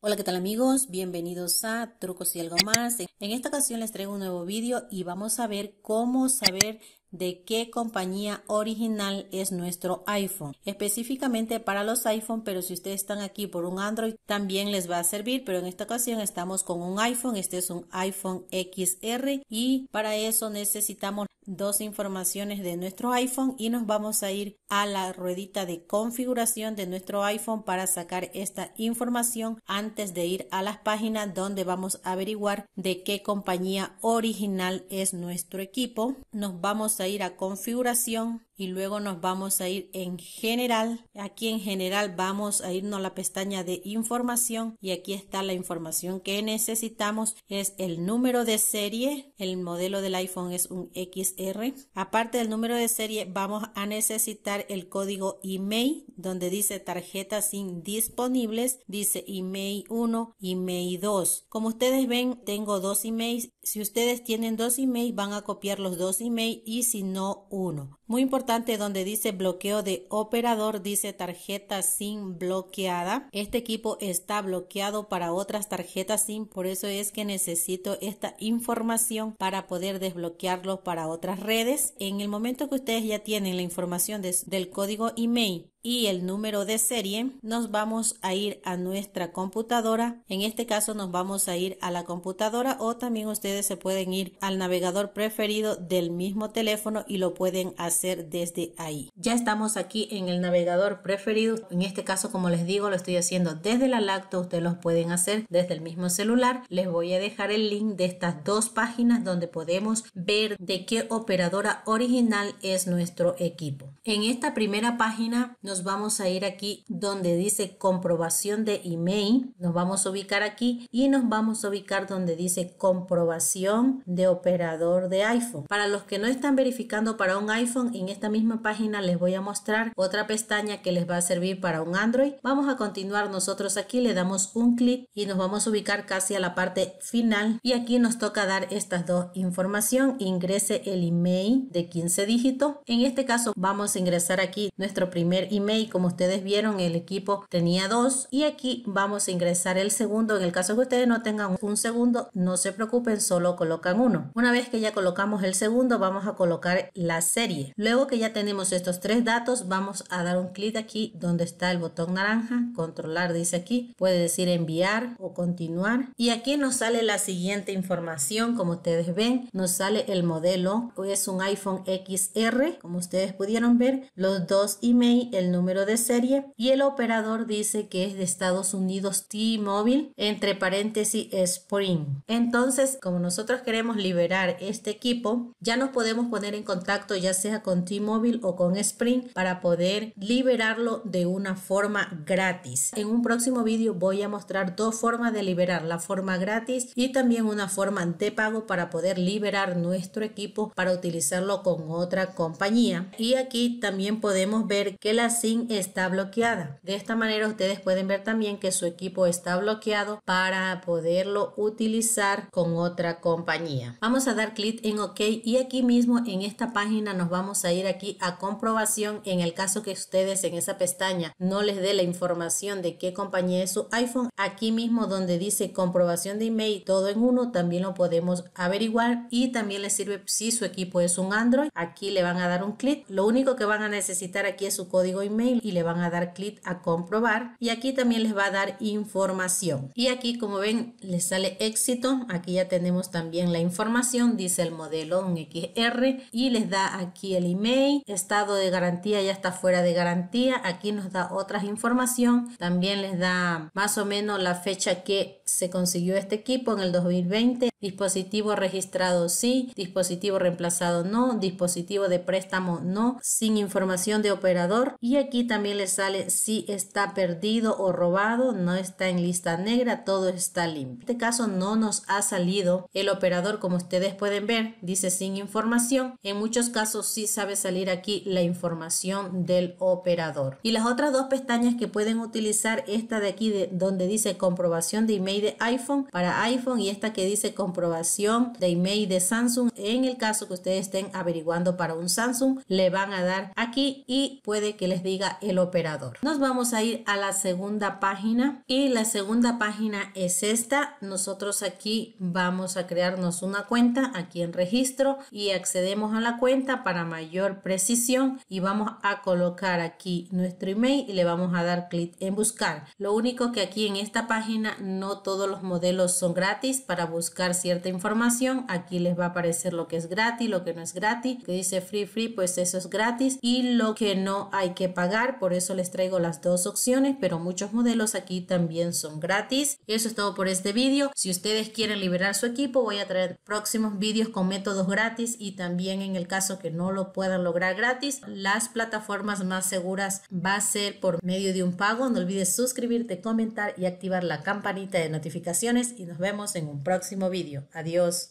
Hola, ¿qué tal amigos? Bienvenidos a Trucos y Algo Más. En esta ocasión les traigo un nuevo vídeo y vamos a ver cómo saber de qué compañía original es nuestro iPhone. Específicamente para los iPhone, pero si ustedes están aquí por un Android también les va a servir, pero en esta ocasión estamos con un iPhone, este es un iPhone XR y para eso necesitamos dos informaciones de nuestro iPhone y nos vamos a ir a la ruedita de configuración de nuestro iPhone para sacar esta información antes de ir a las páginas donde vamos a averiguar de qué compañía original es nuestro equipo. Nos vamos a ir a configuración y luego nos vamos a ir en general. Aquí en general vamos a irnos a la pestaña de información y aquí está la información que necesitamos. Es el número de serie. El modelo del iPhone es un XR. Aparte del número de serie vamos a necesitar el código email donde dice tarjetas indisponibles Dice email 1, email 2. Como ustedes ven tengo dos emails. Si ustedes tienen dos emails van a copiar los dos emails y si no uno. Muy importante donde dice bloqueo de operador, dice tarjeta SIM bloqueada. Este equipo está bloqueado para otras tarjetas SIM, por eso es que necesito esta información para poder desbloquearlo para otras redes. En el momento que ustedes ya tienen la información del código email y el número de serie, nos vamos a ir a nuestra computadora. En este caso nos vamos a ir a la computadora o también ustedes se pueden ir al navegador preferido del mismo teléfono y lo pueden hacer desde ahí. Ya estamos aquí en el navegador preferido. En este caso, como les digo, lo estoy haciendo desde la laptop. Ustedes lo pueden hacer desde el mismo celular. Les voy a dejar el link de estas dos páginas donde podemos ver de qué operadora original es nuestro equipo. En esta primera página nos vamos a ir aquí donde dice comprobación de email. Nos vamos a ubicar aquí y nos vamos a ubicar donde dice comprobación de operador de iPhone. Para los que no están verificando para un iPhone, en esta misma página les voy a mostrar otra pestaña que les va a servir para un Android. Vamos a continuar nosotros aquí, le damos un clic y nos vamos a ubicar casi a la parte final y aquí nos toca dar estas dos información, ingrese el email de 15 dígitos. En este caso vamos a ingresar aquí nuestro primer email como ustedes vieron el equipo tenía dos y aquí vamos a ingresar el segundo. En el caso que ustedes no tengan un segundo no se preocupen, solo colocan uno. Una vez que ya colocamos el segundo vamos a colocar la serie. Luego que ya tenemos estos tres datos vamos a dar un clic aquí donde está el botón naranja, controlar dice aquí, puede decir enviar o continuar y aquí nos sale la siguiente información como ustedes ven nos sale el modelo, es un iPhone XR como ustedes pudieron ver, los dos email, el número de serie y el operador dice que es de Estados Unidos T-Mobile, entre paréntesis Spring. Entonces, como nosotros queremos liberar este equipo, ya nos podemos poner en contacto ya sea con T-Mobile o con Spring para poder liberarlo de una forma gratis. En un próximo vídeo voy a mostrar dos formas de liberar, la forma gratis y también una forma antepago pago para poder liberar nuestro equipo para utilizarlo con otra compañía. Y aquí también podemos ver que las está bloqueada. De esta manera ustedes pueden ver también que su equipo está bloqueado para poderlo utilizar con otra compañía. Vamos a dar clic en OK y aquí mismo en esta página nos vamos a ir aquí a comprobación en el caso que ustedes en esa pestaña no les dé la información de qué compañía es su iPhone. Aquí mismo donde dice comprobación de email todo en uno también lo podemos averiguar y también les sirve si su equipo es un Android. Aquí le van a dar un clic. Lo único que van a necesitar aquí es su código email y le van a dar clic a comprobar y aquí también les va a dar información. Y aquí como ven les sale éxito, aquí ya tenemos también la información, dice el modelo un XR y les da aquí el email, estado de garantía ya está fuera de garantía, aquí nos da otras información, también les da más o menos la fecha que se consiguió este equipo en el 2020 Dispositivo registrado sí, dispositivo reemplazado no, dispositivo de préstamo no, sin información de operador. Y aquí también le sale si está perdido o robado, no está en lista negra, todo está limpio. En este caso no nos ha salido el operador como ustedes pueden ver, dice sin información. En muchos casos sí sabe salir aquí la información del operador. Y las otras dos pestañas que pueden utilizar, esta de aquí de, donde dice comprobación de email de iPhone para iPhone y esta que dice comprobación comprobación de email de Samsung. En el caso que ustedes estén averiguando para un Samsung, le van a dar aquí y puede que les diga el operador. Nos vamos a ir a la segunda página y la segunda página es esta. Nosotros aquí vamos a crearnos una cuenta aquí en registro y accedemos a la cuenta para mayor precisión y vamos a colocar aquí nuestro email y le vamos a dar clic en buscar. Lo único que aquí en esta página no todos los modelos son gratis para buscar cierta información. Aquí les va a aparecer lo que es gratis, lo que no es gratis. que dice free free, pues eso es gratis. Y lo que no hay que pagar, por eso les traigo las dos opciones, pero muchos modelos aquí también son gratis. Eso es todo por este vídeo. Si ustedes quieren liberar su equipo, voy a traer próximos vídeos con métodos gratis y también en el caso que no lo puedan lograr gratis, las plataformas más seguras va a ser por medio de un pago. No olvides suscribirte, comentar y activar la campanita de notificaciones y nos vemos en un próximo vídeo. Adiós.